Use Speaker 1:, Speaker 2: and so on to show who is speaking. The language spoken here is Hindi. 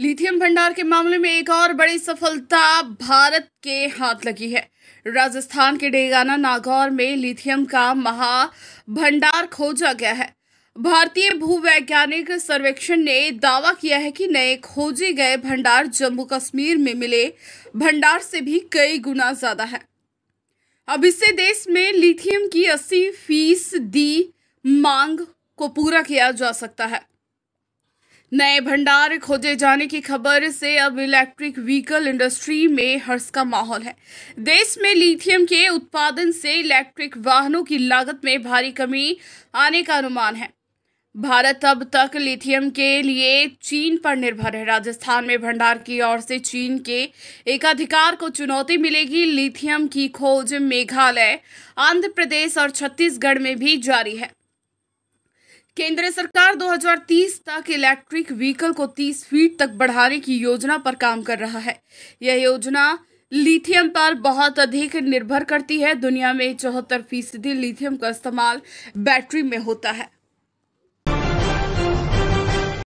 Speaker 1: लिथियम भंडार के मामले में एक और बड़ी सफलता भारत के हाथ लगी है राजस्थान के डेगाना नागौर में लिथियम का महा भंडार खोजा गया है भारतीय भूवैज्ञानिक सर्वेक्षण ने दावा किया है कि नए खोजे गए भंडार जम्मू कश्मीर में मिले भंडार से भी कई गुना ज्यादा है अब इससे देश में लिथियम की 80 फीसदी मांग को पूरा किया जा सकता है नए भंडार खोजे जाने की खबर से अब इलेक्ट्रिक व्हीकल इंडस्ट्री में हर्ष का माहौल है देश में लिथियम के उत्पादन से इलेक्ट्रिक वाहनों की लागत में भारी कमी आने का अनुमान है भारत अब तक लिथियम के लिए चीन पर निर्भर है राजस्थान में भंडार की ओर से चीन के एकाधिकार को चुनौती मिलेगी लिथियम की खोज मेघालय आंध्र प्रदेश और छत्तीसगढ़ में भी जारी है केंद्र सरकार 2030 तक इलेक्ट्रिक व्हीकल को 30 फीट तक बढ़ाने की योजना पर काम कर रहा है यह योजना लिथियम पर बहुत अधिक निर्भर करती है दुनिया में चौहत्तर फीसदी लिथियम का इस्तेमाल बैटरी में होता है